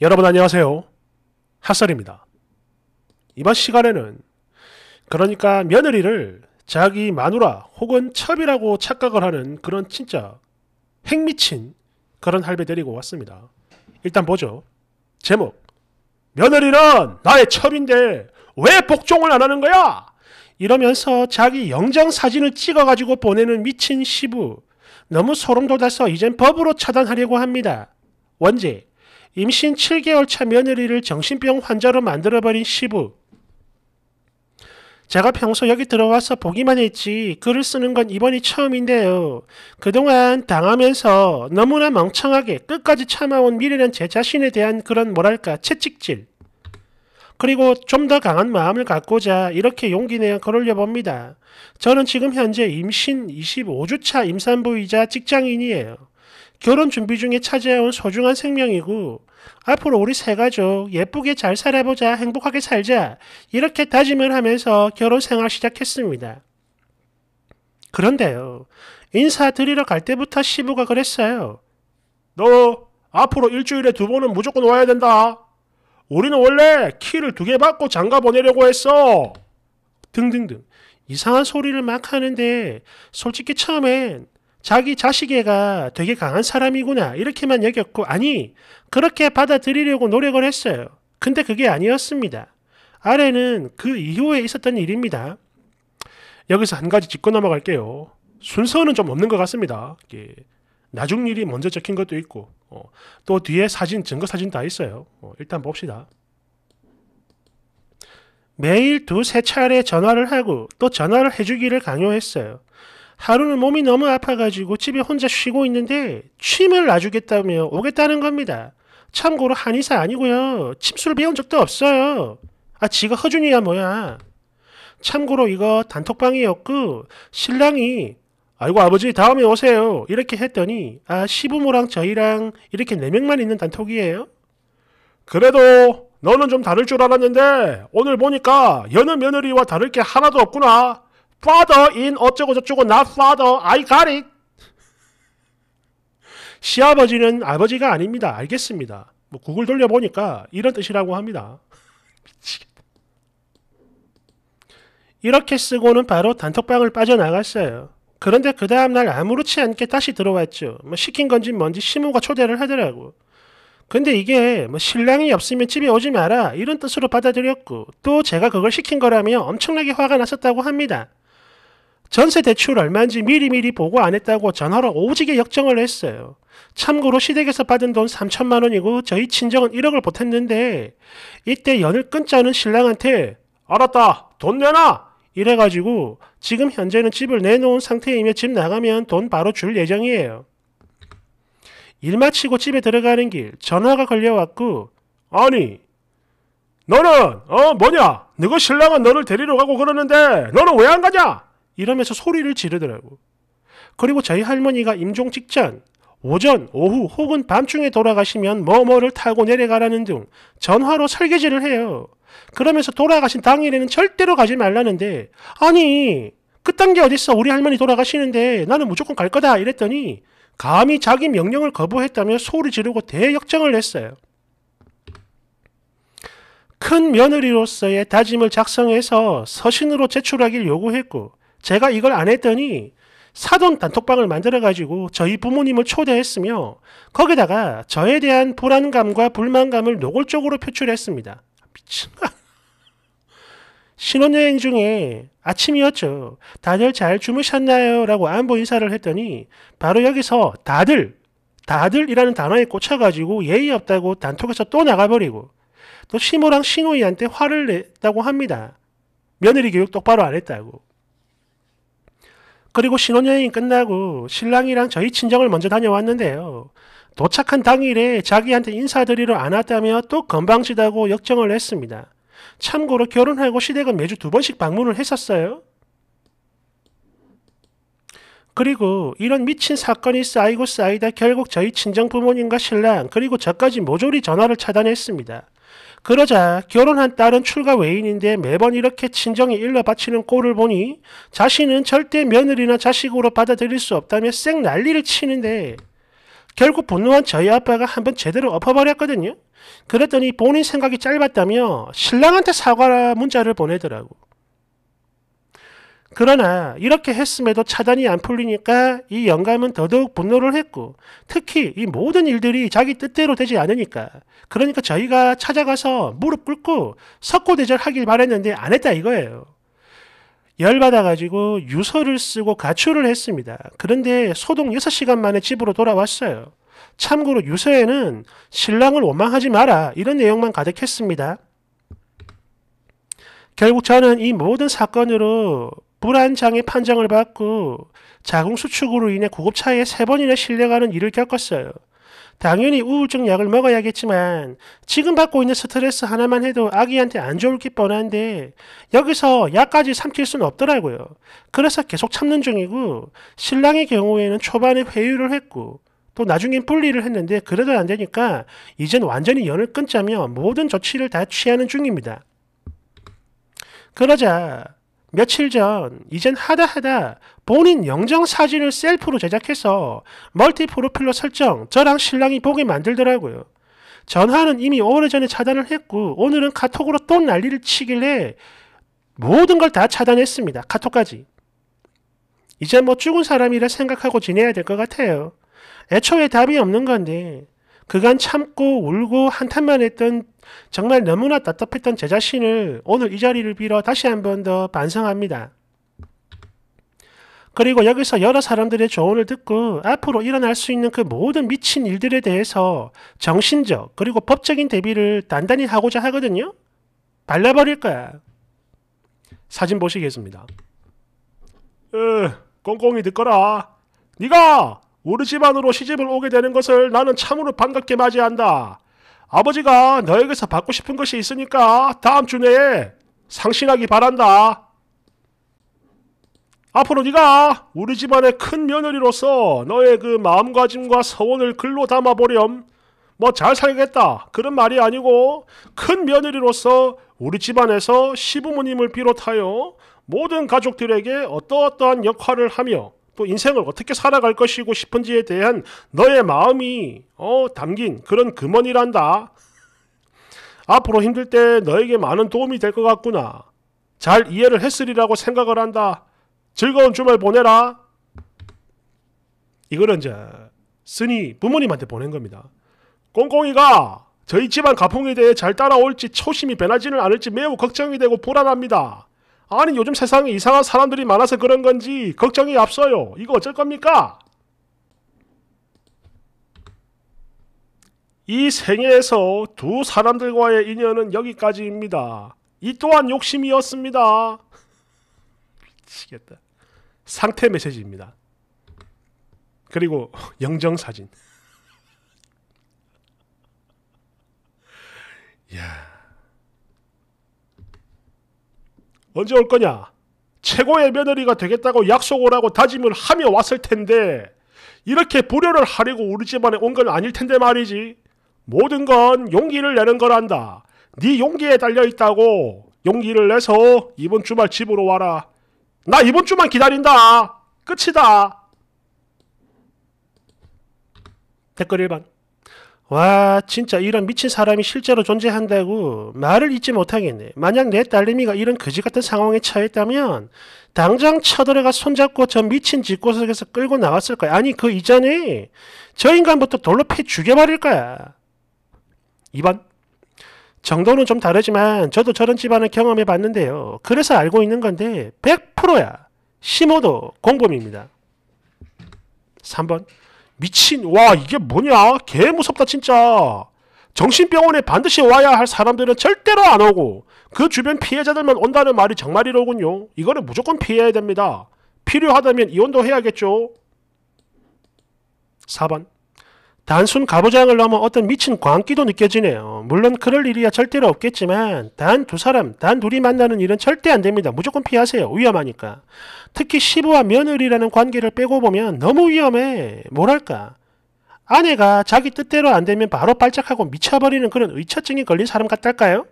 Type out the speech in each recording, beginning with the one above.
여러분 안녕하세요. 핫설입니다. 이번 시간에는 그러니까 며느리를 자기 마누라 혹은 첩이라고 착각을 하는 그런 진짜 핵미친 그런 할배 데리고 왔습니다. 일단 보죠. 제목 며느리는 나의 첩인데 왜 복종을 안 하는 거야? 이러면서 자기 영장 사진을 찍어가지고 보내는 미친 시부 너무 소름 돋아서 이젠 법으로 차단하려고 합니다. 원제 임신 7개월 차 며느리를 정신병 환자로 만들어버린 시부. 제가 평소 여기 들어와서 보기만 했지 글을 쓰는 건 이번이 처음인데요. 그동안 당하면서 너무나 멍청하게 끝까지 참아온 미래는 제 자신에 대한 그런 뭐랄까 채찍질. 그리고 좀 더 강한 마음을 갖고자 이렇게 용기 내어 걸 올려봅니다. 저는 지금 현재 임신 25주차 임산부이자 직장인이에요. 결혼 준비 중에 찾아온 소중한 생명이고 앞으로 우리 세 가족 예쁘게 잘 살아보자 행복하게 살자 이렇게 다짐을 하면서 결혼 생활 시작했습니다. 그런데요. 인사드리러 갈 때부터 시부가 그랬어요. 너 앞으로 일주일에 두 번은 무조건 와야 된다. 우리는 원래 키를 두 개 받고 장가 보내려고 했어. 등등등. 이상한 소리를 막 하는데 솔직히 처음엔 자기 자식애가 되게 강한 사람이구나 이렇게만 여겼고 아니 그렇게 받아들이려고 노력을 했어요. 근데 그게 아니었습니다. 아래는 그 이후에 있었던 일입니다. 여기서 한 가지 짚고 넘어갈게요. 순서는 좀 없는 것 같습니다. 예. 나중 일이 먼저 적힌 것도 있고 어, 또 뒤에 사진 증거 사진 다 있어요. 어, 일단 봅시다. 매일 두세 차례 전화를 하고 또 전화를 해주기를 강요했어요. 하루는 몸이 너무 아파가지고 집에 혼자 쉬고 있는데 취 침을 놔주겠다며 오겠다는 겁니다. 참고로 한의사 아니고요. 침술를 배운 적도 없어요. 아, 지가 허준이야 뭐야. 참고로 이거 단톡방이었고 신랑이 아이고 아버지 다음에 오세요 이렇게 했더니 아 시부모랑 저희랑 이렇게 네 명만 있는 단톡이에요. 그래도 너는 좀 다를 줄 알았는데 오늘 보니까 여느 며느리와 다를 게 하나도 없구나. father in 어쩌고 저쩌고 not father I got it. 시아버지는 아버지가 아닙니다. 알겠습니다. 뭐 구글 돌려보니까 이런 뜻이라고 합니다. 미치겠다. 이렇게 쓰고는 바로 단톡방을 빠져나갔어요. 그런데 그 다음날 아무렇지 않게 다시 들어왔죠. 뭐 시킨 건지 뭔지 시모가 초대를 하더라고. 근데 이게 뭐 신랑이 없으면 집에 오지 마라 이런 뜻으로 받아들였고 또 제가 그걸 시킨 거라며 엄청나게 화가 났었다고 합니다. 전세 대출 얼마인지 미리미리 보고 안 했다고 전화로 오지게 역정을 했어요. 참고로 시댁에서 받은 돈 3천만 원이고 저희 친정은 1억을 보탰는데 이때 연을 끊자는 신랑한테 알았다 돈 내놔 이래가지고 지금 현재는 집을 내놓은 상태이며 집 나가면 돈 바로 줄 예정이에요. 일 마치고 집에 들어가는 길 전화가 걸려왔고 아니 너는 어 뭐냐 너가 신랑은 너를 데리러 가고 그러는데 너는 왜 안 가냐 이러면서 소리를 지르더라고. 그리고 저희 할머니가 임종 직전 오전, 오후 혹은 밤중에 돌아가시면 뭐뭐를 타고 내려가라는 등 전화로 설계질을 해요. 그러면서 돌아가신 당일에는 절대로 가지 말라는데 아니 그딴 게 어딨어 우리 할머니 돌아가시는데 나는 무조건 갈 거다 이랬더니 감히 자기 명령을 거부했다며 소리 지르고 대역정을 냈어요. 큰 며느리로서의 다짐을 작성해서 서신으로 제출하길 요구했고 제가 이걸 안 했더니 사돈 단톡방을 만들어가지고 저희 부모님을 초대했으며 거기다가 저에 대한 불안감과 불만감을 노골적으로 표출했습니다. 미친가? 신혼여행 중에 아침이었죠. 다들 잘 주무셨나요? 라고 안부 인사를 했더니 바로 여기서 다들, 다들이라는 단어에 꽂혀가지고 예의 없다고 단톡에서 또 나가버리고 또 시모랑 신우이한테 화를 냈다고 합니다. 며느리 교육 똑바로 안 했다고. 그리고 신혼여행이 끝나고 신랑이랑 저희 친정을 먼저 다녀왔는데요. 도착한 당일에 자기한테 인사드리러 안 왔다며 또 건방지다고 역정을 했습니다 참고로 결혼하고 시댁은 매주 두 번씩 방문을 했었어요. 그리고 이런 미친 사건이 쌓이고 쌓이다 결국 저희 친정 부모님과 신랑 그리고 저까지 모조리 전화를 차단했습니다. 그러자 결혼한 딸은 출가 외인인데 매번 이렇게 친정에 일러 바치는 꼴을 보니 자신은 절대 며느리나 자식으로 받아들일 수 없다며 쌩 난리를 치는데 결국 분노한 저희 아빠가 한번 제대로 엎어버렸거든요. 그랬더니 본인 생각이 짧았다며 신랑한테 사과 문자를 보내더라고. 그러나 이렇게 했음에도 차단이 안 풀리니까 이 영감은 더더욱 분노를 했고 특히 이 모든 일들이 자기 뜻대로 되지 않으니까 그러니까 저희가 찾아가서 무릎 꿇고 석고대절 하길 바랬는데 안 했다 이거예요. 열받아가지고 유서를 쓰고 가출을 했습니다. 그런데 소동 6시간 만에 집으로 돌아왔어요. 참고로 유서에는 신랑을 원망하지 마라 이런 내용만 가득했습니다. 결국 저는 이 모든 사건으로 불안장애 판정을 받고 자궁 수축으로 인해 고급 차에 세 번이나 실려가는 일을 겪었어요. 당연히 우울증 약을 먹어야겠지만 지금 받고 있는 스트레스 하나만 해도 아기한테 안 좋을 게 뻔한데 여기서 약까지 삼킬 수는 없더라고요. 그래서 계속 참는 중이고 신랑의 경우에는 초반에 회유를 했고 또 나중엔 분리를 했는데 그래도 안 되니까 이젠 완전히 연을 끊자며 모든 조치를 다 취하는 중입니다. 그러자 며칠 전 이젠 하다하다 본인 영정 사진을 셀프로 제작해서 멀티 프로필로 설정 저랑 신랑이 보게 만들더라고요. 전화는 이미 오래전에 차단을 했고 오늘은 카톡으로 또 난리를 치길래 모든 걸 다 차단했습니다. 카톡까지. 이제 뭐 죽은 사람이라 생각하고 지내야 될 것 같아요. 애초에 답이 없는 건데 그간 참고 울고 한탄만 했던 정말 너무나 답답했던 제 자신을 오늘 이 자리를 빌어 다시 한 번 더 반성합니다. 그리고 여기서 여러 사람들의 조언을 듣고 앞으로 일어날 수 있는 그 모든 미친 일들에 대해서 정신적 그리고 법적인 대비를 단단히 하고자 하거든요. 발라버릴 거야. 사진 보시겠습니다. 으, 꽁꽁이 듣거라. 네가 우리 집안으로 시집을 오게 되는 것을 나는 참으로 반갑게 맞이한다. 아버지가 너에게서 받고 싶은 것이 있으니까 다음 주 내에 상신하기 바란다. 앞으로 네가 우리 집안의 큰 며느리로서 너의 그 마음가짐과 서원을 글로 담아보렴. 뭐 잘 살겠다 그런 말이 아니고 큰 며느리로서 우리 집안에서 시부모님을 비롯하여 모든 가족들에게 어떠어떠한 역할을 하며 또 인생을 어떻게 살아갈 것이고 싶은지에 대한 너의 마음이 어, 담긴 그런 금원이란다 앞으로 힘들 때 너에게 많은 도움이 될 것 같구나. 잘 이해를 했으리라고 생각을 한다. 즐거운 주말 보내라. 이거는 이제 스니 부모님한테 보낸 겁니다. 꽁꽁이가 저희 집안 가풍에 대해 잘 따라올지 초심이 변하지는 않을지 매우 걱정이 되고 불안합니다. 아니 요즘 세상에 이상한 사람들이 많아서 그런 건지 걱정이 앞서요. 이거 어쩔 겁니까? 이 생애에서 두 사람들과의 인연은 여기까지입니다. 이 또한 욕심이었습니다. 미치겠다. 상태 메시지입니다. 그리고 영정 사진. 야. 언제 올 거냐? 최고의 며느리가 되겠다고 약속을 하고 다짐을 하며 왔을 텐데 이렇게 불효를 하려고 우리 집안에 온 건 아닐 텐데 말이지. 모든 건 용기를 내는 거란다. 네 용기에 달려 있다고. 용기를 내서 이번 주말 집으로 와라. 나 이번 주만 기다린다. 끝이다. 댓글 1번. 와 진짜 이런 미친 사람이 실제로 존재한다고 말을 잊지 못하겠네. 만약 내 딸내미가 이런 거지같은 상황에 처했다면 당장 쳐들어가 손잡고 저 미친 집구석에서 끌고 나왔을 거야. 아니 그 이전에 저 인간부터 돌로 패 죽여버릴 거야. 2번 정도는 좀 다르지만 저도 저런 집안을 경험해 봤는데요. 그래서 알고 있는 건데 100%야. 심호도 공범입니다. 3번 미친 와 이게 뭐냐 개 무섭다 진짜 정신병원에 반드시 와야 할 사람들은 절대로 안 오고 그 주변 피해자들만 온다는 말이 정말이로군요 이거는 무조건 피해야 됩니다 필요하다면 이혼도 해야겠죠 4번 단순 가부장을 넘어 어떤 미친 광기도 느껴지네요. 물론 그럴 일이야 절대로 없겠지만 단 두 사람, 단 둘이 만나는 일은 절대 안 됩니다. 무조건 피하세요. 위험하니까. 특히 시부와 며느리라는 관계를 빼고 보면 너무 위험해. 뭐랄까. 아내가 자기 뜻대로 안 되면 바로 발작하고 미쳐버리는 그런 의처증이 걸린 사람 같달까요?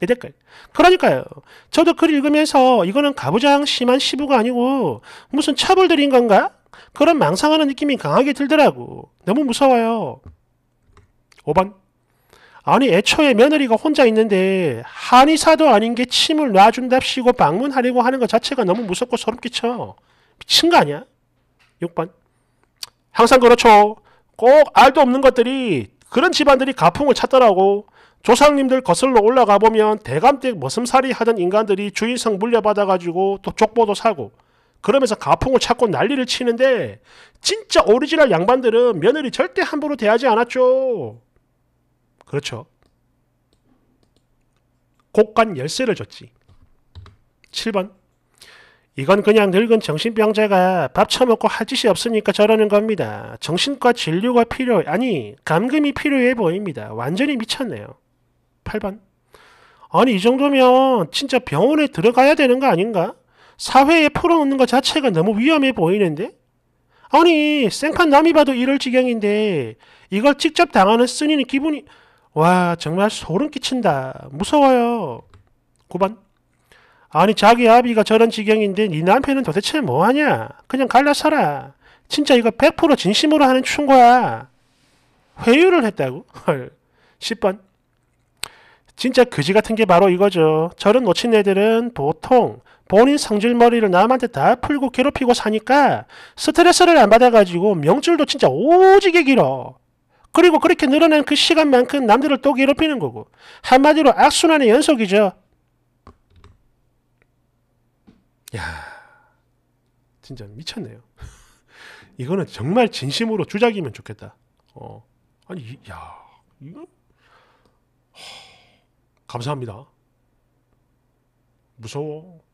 내 댓글. 그러니까요. 저도 글 읽으면서 이거는 가부장 심한 시부가 아니고 무슨 처벌들인 건가? 그런 망상하는 느낌이 강하게 들더라고. 너무 무서워요. 5번. 아니 애초에 며느리가 혼자 있는데 한의사도 아닌 게 침을 놔준답시고 방문하려고 하는 것 자체가 너무 무섭고 소름 끼쳐. 미친 거 아니야? 6번. 항상 그렇죠. 꼭 알도 없는 것들이 그런 집안들이 가풍을 찾더라고. 조상님들 거슬러 올라가 보면 대감댁 머슴살이 하던 인간들이 주인성 물려받아가지고 또 족보도 사고 그러면서 가풍을 찾고 난리를 치는데 진짜 오리지널 양반들은 며느리 절대 함부로 대하지 않았죠. 그렇죠. 곡간 열쇠를 줬지. 7번. 이건 그냥 늙은 정신병자가 밥 처먹고 할 짓이 없으니까 저러는 겁니다. 정신과 진료가 필요, 해 아니, 감금이 필요해 보입니다. 완전히 미쳤네요. 8번. 아니, 이 정도면 진짜 병원에 들어가야 되는 거 아닌가? 사회에 풀어놓는 것 자체가 너무 위험해 보이는데? 아니, 생판 남이 봐도 이럴 지경인데 이걸 직접 당하는 쓰니는 기분이 와, 정말 소름 끼친다. 무서워요. 9번. 아니, 자기 아비가 저런 지경인데 네 남편은 도대체 뭐하냐? 그냥 갈라서라. 진짜 이거 100% 진심으로 하는 충고야. 회유를 했다고? 헐. 10번. 진짜 그지 같은 게 바로 이거죠. 저런 놓친 애들은 보통 본인 성질머리를 남한테 다 풀고 괴롭히고 사니까 스트레스를 안 받아가지고 명줄도 진짜 오지게 길어. 그리고 그렇게 늘어난 그 시간만큼 남들을 또 괴롭히는 거고. 한마디로 악순환의 연속이죠. 야 진짜 미쳤네요. 이거는 정말 진심으로 주작이면 좋겠다. 어. 아니, 야, 이거. 감사합니다. 무서워.